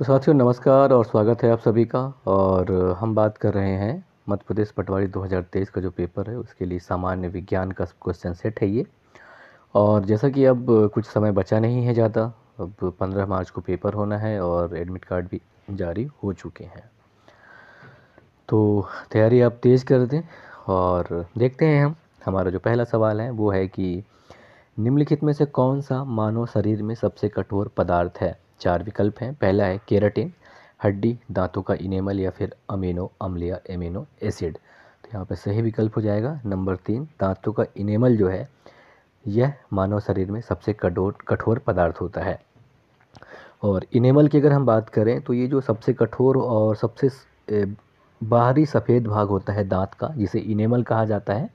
तो साथियों नमस्कार और स्वागत है आप सभी का और हम बात कर रहे हैं मध्य प्रदेश पटवारी 2023 का जो पेपर है उसके लिए सामान्य विज्ञान का क्वेश्चन सेट है ये और जैसा कि अब कुछ समय बचा नहीं है ज़्यादा अब 15 मार्च को पेपर होना है और एडमिट कार्ड भी जारी हो चुके हैं तो तैयारी आप तेज़ कर दें और देखते हैं हम हमारा जो पहला सवाल है वो है कि निम्नलिखित में से कौन सा मानव शरीर में सबसे कठोर पदार्थ है चार विकल्प हैं पहला है केराटिन हड्डी दांतों का इनेमल या फिर अमीनो अम्ल या एमिनो एसिड तो यहाँ पर सही विकल्प हो जाएगा नंबर तीन दांतों का इनेमल जो है यह मानव शरीर में सबसे कठोर कठोर पदार्थ होता है और इनेमल की अगर हम बात करें तो ये जो सबसे कठोर और सबसे बाहरी सफ़ेद भाग होता है दांत का जिसे इनेमल कहा जाता है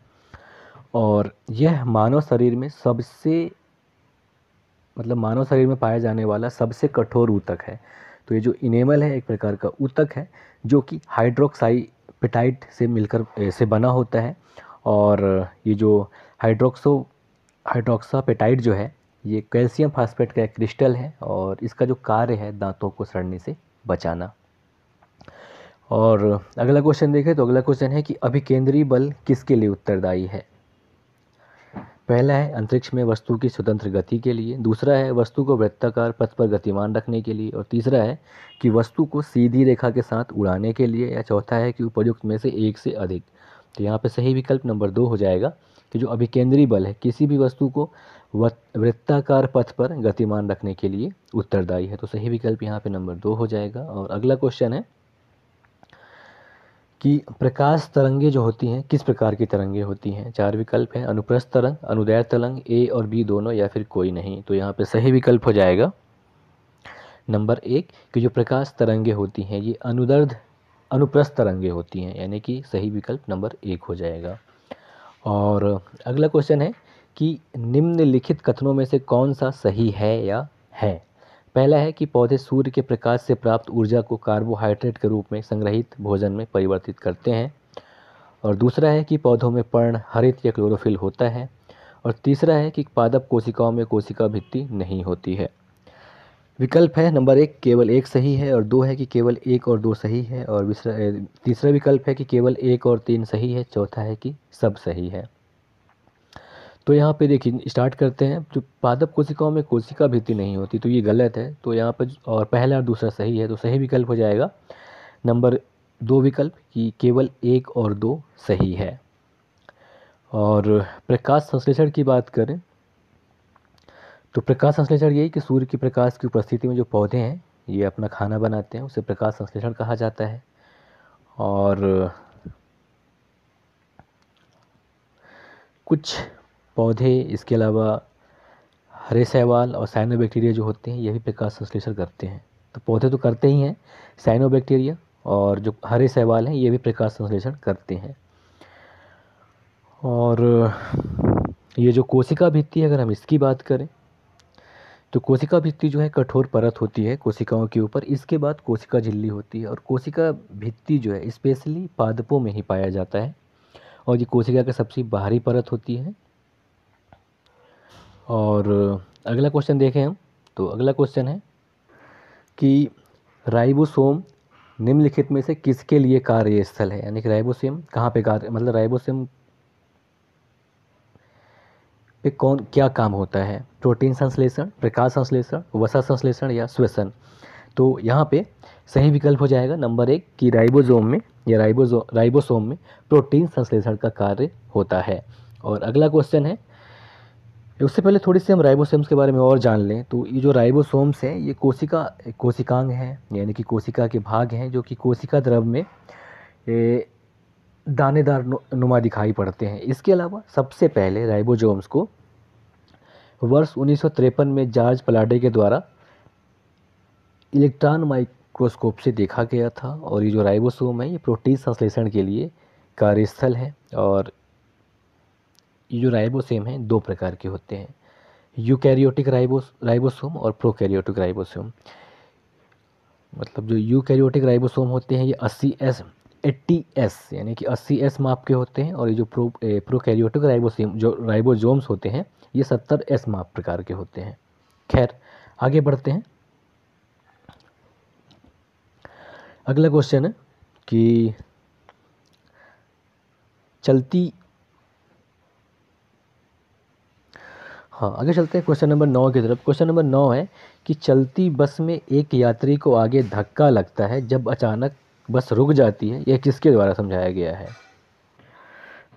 और यह मानव शरीर में सबसे मतलब मानव शरीर में पाया जाने वाला सबसे कठोर ऊतक है तो ये जो इनेमल है एक प्रकार का ऊतक है जो कि हाइड्रोक्साई पेटाइट से मिलकर से बना होता है और ये जो हाइड्रोक्सो हाइड्रोक्सा पेटाइट जो है ये कैल्शियम फास्फेट का एक क्रिस्टल है और इसका जो कार्य है दांतों को सड़ने से बचाना और अगला क्वेश्चन देखें तो अगला क्वेश्चन है कि अभिकेंद्रीय बल किसके लिए उत्तरदायी है पहला है अंतरिक्ष में वस्तु की स्वतंत्र गति के लिए दूसरा है वस्तु को वृत्ताकार पथ पर गतिमान रखने के लिए और तीसरा है कि वस्तु को सीधी रेखा के साथ उड़ाने के लिए या चौथा है कि उपयुक्त में से एक से अधिक तो यहाँ पे सही विकल्प नंबर दो हो जाएगा कि जो अभिकेंद्रीय बल है किसी भी वस्तु को वृत्ताकार पथ पर गतिमान रखने के लिए उत्तरदायी है तो सही विकल्प यहाँ पे नंबर दो हो जाएगा और अगला क्वेश्चन है कि प्रकाश तरंगे जो होती हैं किस प्रकार की तरंगे होती हैं चार विकल्प हैं अनुप्रस्थ तरंग अनुदैर तरंग ए और बी दोनों या फिर कोई नहीं तो यहाँ पे सही विकल्प हो जाएगा नंबर एक कि जो प्रकाश तरंगे होती हैं ये अनुदर्ध अनुप्रस्थ तरंगे होती हैं यानी कि सही विकल्प नंबर एक हो जाएगा और अगला क्वेश्चन है कि निम्नलिखित कथनों में से कौन सा सही है या है पहला है कि पौधे सूर्य के प्रकाश से प्राप्त ऊर्जा को कार्बोहाइड्रेट के रूप में संग्रहित भोजन में परिवर्तित करते हैं और दूसरा है कि पौधों में पर्ण हरित या क्लोरोफिल होता है और तीसरा है कि पादप कोशिकाओं में कोशिका भित्ति नहीं होती है विकल्प है नंबर एक केवल एक सही है और दो है कि केवल एक और दो सही है और तीसरा विकल्प है कि केवल एक और तीन सही है चौथा है कि सब सही है तो यहाँ पे देखिए स्टार्ट करते हैं तो पादप कोशिकाओं में कोशिका भित्ति नहीं होती तो ये गलत है तो यहाँ पर और पहला और दूसरा सही है तो सही विकल्प हो जाएगा नंबर दो विकल्प कि केवल एक और दो सही है और प्रकाश संश्लेषण की बात करें तो प्रकाश संश्लेषण यही कि सूर्य के प्रकाश की उपस्थिति में जो पौधे हैं ये अपना खाना बनाते हैं उसे प्रकाश संश्लेषण कहा जाता है और कुछ पौधे इसके अलावा हरे शैवाल और साइनो जो होते हैं ये भी प्रकाश संश्लेषण करते हैं तो पौधे तो करते ही हैं साइनो और जो हरे शैवाल हैं ये भी प्रकाश संश्लेषण करते हैं और ये जो कोशिका भित्ति अगर हम इसकी बात करें तो कोशिका भित्ति जो है कठोर परत होती है कोशिकाओं के ऊपर इसके बाद कोशिका झिल्ली होती है और कोशिका भित्ति जो है स्पेशली पादपों में ही पाया जाता है और ये कोशिका का सबसे बाहरी परत होती है और अगला क्वेश्चन देखें हम तो अगला क्वेश्चन है कि राइबोसोम निम्नलिखित में से किसके लिए कार्यस्थल है यानी कि राइबोसोम कहाँ पे कार्य मतलब राइबोसोम पे कौन क्या काम होता है प्रोटीन संश्लेषण प्रकाश संश्लेषण वसा संश्लेषण या श्वसन तो यहाँ पे सही विकल्प हो जाएगा नंबर एक कि राइबोसोम में या राइबोजो राइबोसोम में प्रोटीन संश्लेषण का कार्य होता है और अगला क्वेश्चन है उससे पहले थोड़ी सी हम राइबोसोम्स के बारे में और जान लें तो ये जो राइबोसोम्स हैं ये कोशिका कोशिकांग हैं यानी कि कोशिका के भाग हैं जो कि कोशिका द्रव में दानेदार नुमा दिखाई पड़ते हैं इसके अलावा सबसे पहले राइबोजोम्स को वर्ष उन्नीस में जॉर्ज पलाडे के द्वारा इलेक्ट्रॉन माइक्रोस्कोप से देखा गया था और ये जो राइबोसोम है ये प्रोटीन संश्लेषण के लिए कार्यस्थल है और ये जो राइबोसेम हैं दो प्रकार के होते हैं यूकैरियोटिक राइबोस राइबोसोम और प्रोकैरियोटिक राइबोसोम मतलब जो यूकैरियोटिक राइबोसोम होते हैं ये अस्सी एस एट्टी एस यानी कि अस्सी एस माप के होते हैं और ये जो प्रो प्रोकैरियोटिक राइबोसेम जो राइबोजोम्स होते हैं ये सत्तर एस माप प्रकार के होते हैं खैर आगे बढ़ते हैं अगला क्वेश्चन है कि चलती हाँ आगे चलते हैं क्वेश्चन नंबर नौ की तरफ क्वेश्चन नंबर नौ है कि चलती बस में एक यात्री को आगे धक्का लगता है जब अचानक बस रुक जाती है यह किसके द्वारा समझाया गया है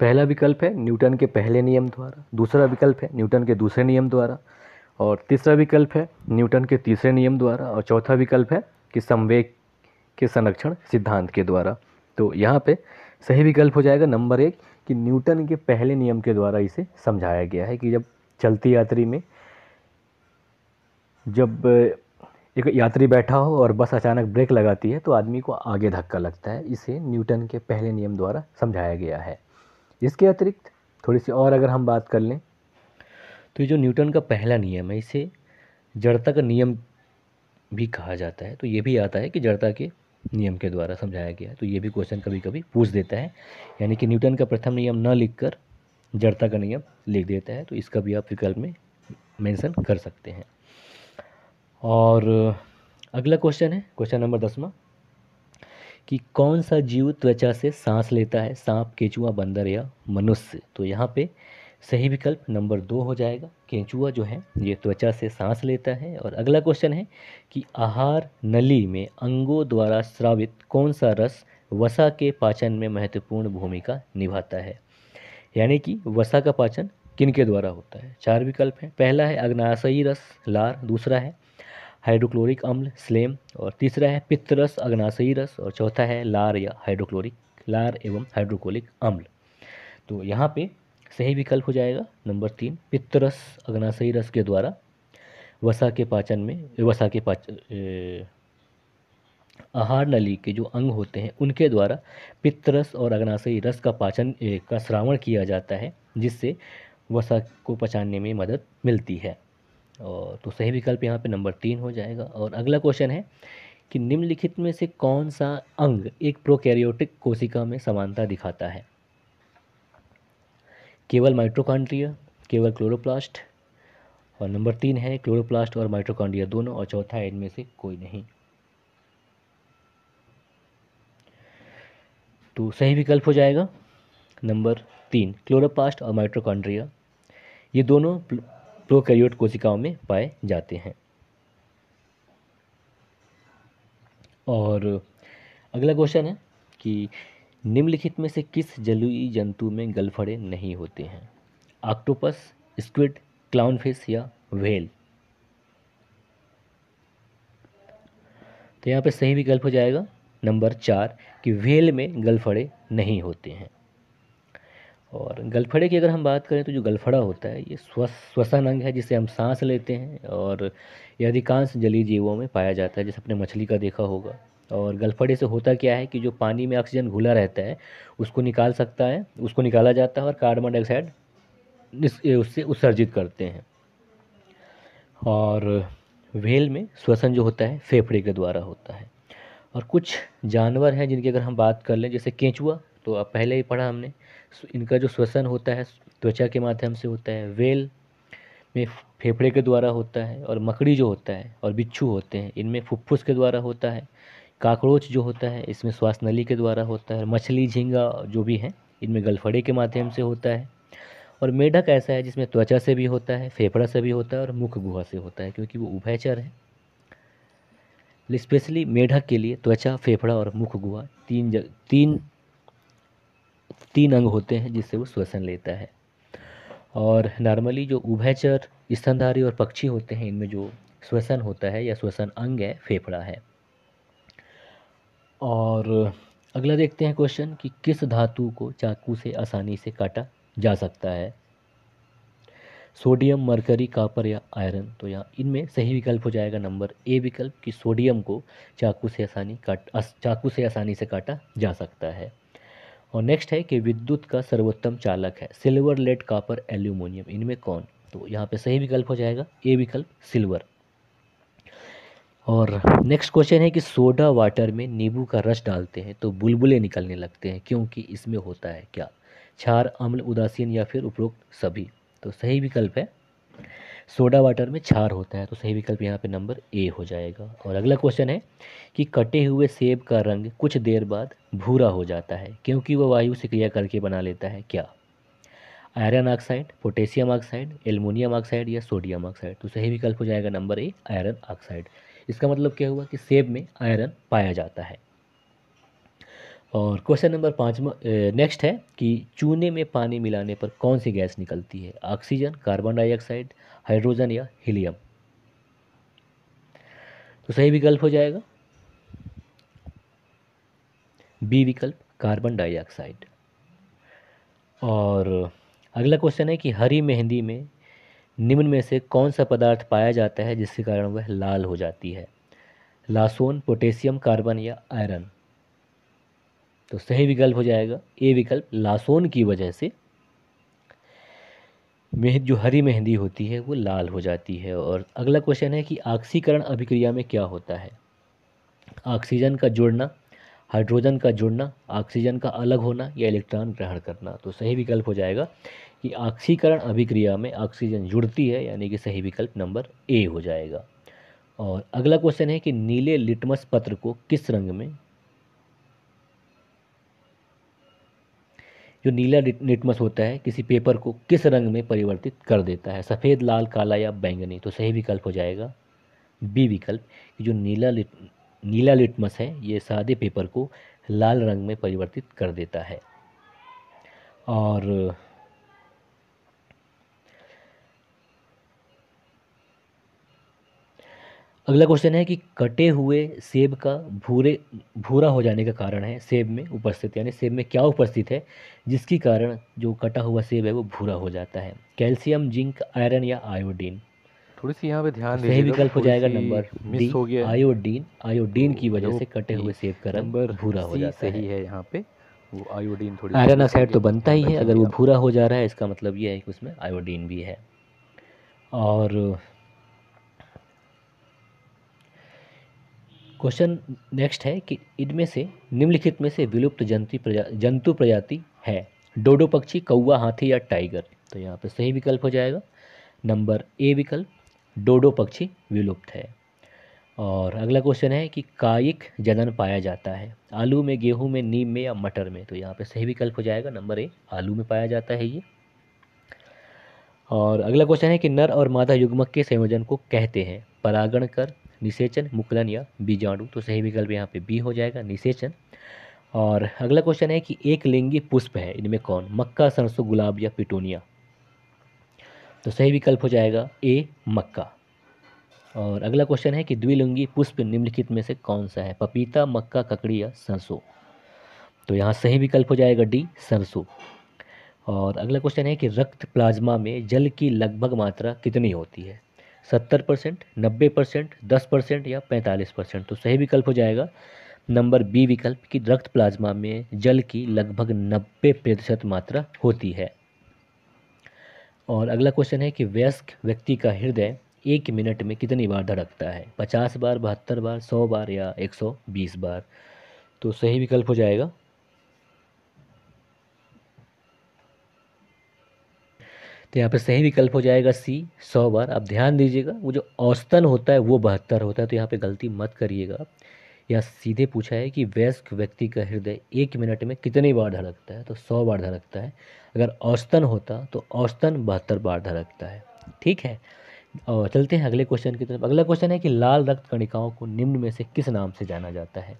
पहला विकल्प है न्यूटन के पहले नियम द्वारा दूसरा विकल्प है न्यूटन के दूसरे नियम द्वारा और तीसरा विकल्प है न्यूटन के तीसरे नियम द्वारा और चौथा विकल्प है कि संवेग के संरक्षण सिद्धांत के द्वारा तो यहाँ पे सही विकल्प हो जाएगा नंबर एक कि न्यूटन के पहले नियम के द्वारा इसे समझाया गया है कि जब चलती यात्री में जब एक यात्री बैठा हो और बस अचानक ब्रेक लगाती है तो आदमी को आगे धक्का लगता है इसे न्यूटन के पहले नियम द्वारा समझाया गया है इसके अतिरिक्त थोड़ी सी और अगर हम बात कर लें तो ये जो न्यूटन का पहला नियम है इसे जड़ता का नियम भी कहा जाता है तो ये भी आता है कि जड़ता के नियम के द्वारा समझाया गया तो ये भी क्वेश्चन कभी कभी पूछ देता है यानी कि न्यूटन का प्रथम नियम न लिखकर जड़ता का नियम लिख देता है तो इसका भी आप विकल्प में मेंशन कर सकते हैं और अगला क्वेश्चन है क्वेश्चन नंबर दसवा कि कौन सा जीव त्वचा से सांस लेता है सांप केचुआ बंदर या मनुष्य तो यहाँ पे सही विकल्प नंबर दो हो जाएगा केंचुआ जो है ये त्वचा से सांस लेता है और अगला क्वेश्चन है कि आहार नली में अंगों द्वारा स्रावित कौन सा रस वसा के पाचन में महत्वपूर्ण भूमिका निभाता है यानी कि वसा का पाचन किन के द्वारा होता है चार विकल्प हैं पहला है अग्नाशयी रस लार दूसरा है हाइड्रोक्लोरिक अम्ल स्लेम और तीसरा है पित्तरस अग्नाशयी रस और चौथा है लार या हाइड्रोक्लोरिक लार एवं हाइड्रोक्लोरिक अम्ल तो यहाँ पे सही विकल्प हो जाएगा नंबर तीन पित्तरस अग्नाशयी रस के द्वारा वसा के पाचन में वसा के पाचन आहार नली के जो अंग होते हैं उनके द्वारा पित्तरस और अग्नाशयी रस का पाचन का श्रावण किया जाता है जिससे वसा को पचाने में मदद मिलती है और तो सही विकल्प यहाँ पे नंबर तीन हो जाएगा और अगला क्वेश्चन है कि निम्नलिखित में से कौन सा अंग एक प्रोकैरियोटिक कोशिका में समानता दिखाता है केवल माइट्रोकॉन्ड्रिया केवल क्लोरोप्लास्ट और नंबर तीन है क्लोरोप्लास्ट और माइट्रोकॉन्ड्रिया दोनों और चौथा है इनमें से कोई नहीं तो सही विकल्प हो जाएगा नंबर तीन क्लोरोप्लास्ट और माइट्रोकॉन्ड्रिया ये दोनों प्रोकैरियोट कोशिकाओं में पाए जाते हैं और अगला क्वेश्चन है कि निम्नलिखित में से किस जलुई जंतु में गलफड़े नहीं होते हैं ऑक्टोपस स्क्विड क्लाउनफिश या व्हेल तो यहाँ पे सही विकल्प हो जाएगा नंबर चार कि व्हेल में गलफड़े नहीं होते हैं और गलफड़े की अगर हम बात करें तो जो गलफड़ा होता है ये स्व श्वसन अंग है जिसे हम सांस लेते हैं और ये अधिकांश जलीय जीवों में पाया जाता है जैसे अपने मछली का देखा होगा और गलफड़े से होता क्या है कि जो पानी में ऑक्सीजन घुला रहता है उसको निकाल सकता है उसको निकाला जाता है और कार्बन डाइऑक्साइड उससे उत्सर्जित करते हैं और व्हेल में श्वसन जो होता है फेफड़े के द्वारा होता है और कुछ जानवर हैं जिनकी अगर हम बात कर लें जैसे केंचुआ तो अब पहले ही पढ़ा हमने इनका जो श्वसन होता है त्वचा के माध्यम से होता है वेल में फेफड़े के द्वारा होता है और मकड़ी जो होता है और बिच्छू होते हैं इनमें फुफ्फुस के द्वारा होता है काकरोच जो होता है इसमें श्वास नली के द्वारा होता है मछली झींगा जो भी हैं इनमें गलफड़े के माध्यम से होता है और मेढक ऐसा है जिसमें त्वचा से भी होता है फेफड़ा से भी होता है और मुख गुहा से होता है क्योंकि वो उभयचर है स्पेशली मेढक के लिए त्वचा फेफड़ा और मुख गुआ तीन जग तीन तीन अंग होते हैं जिससे वो श्वसन लेता है और नॉर्मली जो उभयचर स्तनधारी और पक्षी होते हैं इनमें जो श्वसन होता है या श्वसन अंग है फेफड़ा है और अगला देखते हैं क्वेश्चन कि किस धातु को चाकू से आसानी से काटा जा सकता है सोडियम मरकरी कापर या आयरन तो यहाँ इनमें सही विकल्प हो जाएगा नंबर ए विकल्प कि सोडियम को चाकू से आसानी काट चाकू से आसानी से काटा जा सकता है और नेक्स्ट है कि विद्युत का सर्वोत्तम चालक है सिल्वर लेड कापर एल्यूमिनियम इनमें कौन तो यहाँ पे सही विकल्प हो जाएगा ए विकल्प सिल्वर और नेक्स्ट क्वेश्चन है कि सोडा वाटर में नींबू का रस डालते हैं तो बुलबुले निकलने लगते हैं क्योंकि इसमें होता है क्या क्षार अम्ल उदासीन या फिर उपरोक्त सभी तो सही विकल्प है सोडा वाटर में छार होता है तो सही विकल्प यहाँ पे नंबर ए हो जाएगा और अगला क्वेश्चन है कि कटे हुए सेब का रंग कुछ देर बाद भूरा हो जाता है क्योंकि वह वायु से क्रिया करके बना लेता है क्या iron oxide potassium oxide aluminium oxide या सोडियम ऑक्साइड तो सही विकल्प हो जाएगा नंबर ए आयरन ऑक्साइड इसका मतलब क्या हुआ कि सेब में आयरन पाया जाता है और क्वेश्चन नंबर पाँचवा नेक्स्ट है कि चूने में पानी मिलाने पर कौन सी गैस निकलती है ऑक्सीजन कार्बन डाइऑक्साइड हाइड्रोजन या हीलियम तो सही विकल्प हो जाएगा बी विकल्प कार्बन डाइऑक्साइड और अगला क्वेश्चन है कि हरी मेहंदी में निम्न में से कौन सा पदार्थ पाया जाता है जिसके कारण वह लाल हो जाती है लासोन पोटेशियम कार्बन या आयरन तो सही विकल्प हो जाएगा ए विकल्प लासोन की वजह से मेह जो हरी मेहंदी होती है वो लाल हो जाती है और अगला क्वेश्चन है कि ऑक्सीकरण अभिक्रिया में क्या होता है ऑक्सीजन का जुड़ना हाइड्रोजन का जुड़ना ऑक्सीजन का अलग होना या इलेक्ट्रॉन ग्रहण करना तो सही विकल्प हो जाएगा कि ऑक्सीकरण अभिक्रिया में ऑक्सीजन जुड़ती है यानी कि सही विकल्प नंबर ए हो जाएगा और अगला क्वेश्चन है कि नीले लिटमस पत्र को किस रंग में जो नीला निटमस होता है किसी पेपर को किस रंग में परिवर्तित कर देता है सफ़ेद लाल काला या बैंगनी तो सही विकल्प हो जाएगा बी विकल्प कि जो नीला लिट नीला लिटमस है ये सादे पेपर को लाल रंग में परिवर्तित कर देता है और अगला क्वेश्चन है कि कटे हुए सेब का भूरे भूरा हो जाने का कारण है सेब में उपस्थित यानी सेब में क्या उपस्थित है जिसके कारण जो कटा हुआ सेब है वो भूरा हो जाता है कैल्शियम जिंक आयरन या आयोडीन थोड़ी सी यहाँ पे ध्यान सही विकल्प हो जाएगा नंबर मिस हो गया आयोडीन आयोडीन की वजह से कटे हुए सेब का रंग भूरा हो जाता सही है यहाँ पे वो आयोडीन थोड़ी आयरन ऑक्साइड तो बनता ही है अगर वो भूरा हो जा रहा है इसका मतलब ये है कि उसमें आयोडीन भी है और क्वेश्चन नेक्स्ट है कि इनमें से निम्नलिखित में से विलुप्त जंतु प्रजा जंतु प्रजाति है डोडो पक्षी कौआ हाथी या टाइगर तो यहाँ पर सही विकल्प हो जाएगा नंबर ए विकल्प डोडो पक्षी विलुप्त है और अगला क्वेश्चन है कि कायिक जनन पाया जाता है आलू में गेहूं में नीम में या मटर में तो यहाँ पे सही विकल्प हो जाएगा नंबर ए आलू में पाया जाता है ये और अगला क्वेश्चन है कि नर और मादा युग्मक के संयोजन को कहते हैं परागण कर निषेचन मुकलन या बीजाणु तो सही विकल्प यहाँ पे बी हो जाएगा निषेचन और अगला क्वेश्चन है कि एक लिंगी पुष्प है इनमें कौन मक्का सरसों गुलाब या पिटोनिया तो सही विकल्प हो जाएगा ए मक्का और अगला क्वेश्चन है कि द्विलिंगी पुष्प निम्नलिखित में से कौन सा है पपीता मक्का ककड़ी या सरसों तो यहाँ सही विकल्प हो जाएगा डी सरसों और अगला क्वेश्चन है कि रक्त प्लाज्मा में जल की लगभग मात्रा कितनी होती है सत्तर परसेंट नब्बे परसेंट दस परसेंट या पैंतालीस परसेंट तो सही विकल्प हो जाएगा नंबर बी विकल्प कि रक्त प्लाज्मा में जल की लगभग नब्बे प्रतिशत मात्रा होती है और अगला क्वेश्चन है कि वयस्क व्यक्ति का हृदय एक मिनट में कितनी बार धड़कता है पचास बार बहत्तर बार सौ बार या एक सौ बीस बार तो सही विकल्प हो जाएगा तो यहाँ पर सही विकल्प हो जाएगा सी सौ बार आप ध्यान दीजिएगा वो जो औसतन होता है वो बहत्तर होता है तो यहाँ पर गलती मत करिएगा यहाँ सीधे पूछा है कि वयस्क व्यक्ति का हृदय एक मिनट में कितनी बार धड़कता है तो सौ बार धड़कता है अगर औसतन होता तो औसतन बहत्तर बार धड़कता है ठीक है और चलते हैं अगले क्वेश्चन की तरफ अगला क्वेश्चन है कि लाल रक्त कणिकाओं को निम्न में से किस नाम से जाना जाता है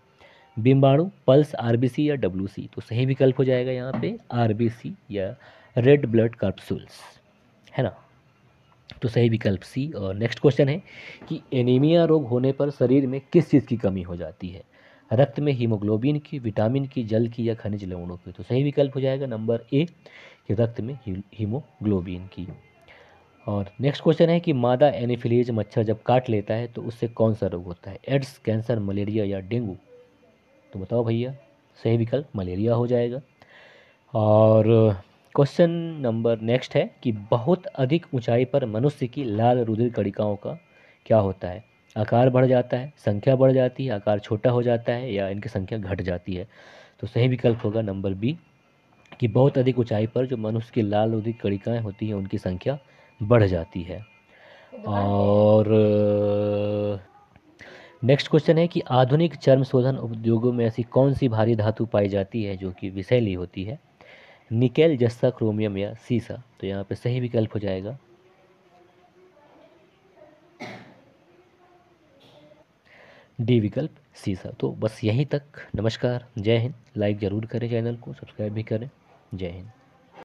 बिम्बाणु पल्स आर या डब्ल्यूसी तो सही विकल्प हो जाएगा यहाँ पर आर या रेड ब्लड कार्पसूल्स है ना तो सही विकल्प सी और नेक्स्ट क्वेश्चन है कि एनीमिया रोग होने पर शरीर में किस चीज़ की कमी हो जाती है रक्त में हीमोग्लोबिन की विटामिन की जल की या खनिज लवणों की तो सही विकल्प हो जाएगा नंबर ए कि रक्त में हीमोग्लोबिन की और नेक्स्ट क्वेश्चन है कि मादा एनिफिलीज मच्छर जब काट लेता है तो उससे कौन सा रोग होता है एड्स कैंसर मलेरिया या डेंगू तो बताओ भैया सही विकल्प मलेरिया हो जाएगा और क्वेश्चन नंबर नेक्स्ट है कि बहुत अधिक ऊंचाई पर मनुष्य की लाल रुधिर कणिकाओं का क्या होता है आकार बढ़ जाता है संख्या बढ़ जाती है आकार छोटा हो जाता है या इनकी संख्या घट जाती है तो सही विकल्प होगा नंबर बी कि बहुत अधिक ऊंचाई पर जो मनुष्य की लाल रुधिर कणिकाएँ होती हैं उनकी संख्या बढ़ जाती है और नेक्स्ट क्वेश्चन है कि आधुनिक चर्म शोधन उद्योगों में ऐसी कौन सी भारी धातु पाई जाती है जो कि विषैली होती है निकेल जस्ता क्रोमियम या सीसा तो यहाँ पे सही विकल्प हो जाएगा डी विकल्प सीसा तो बस यहीं तक नमस्कार जय हिंद लाइक ज़रूर करें चैनल को सब्सक्राइब भी करें जय हिंद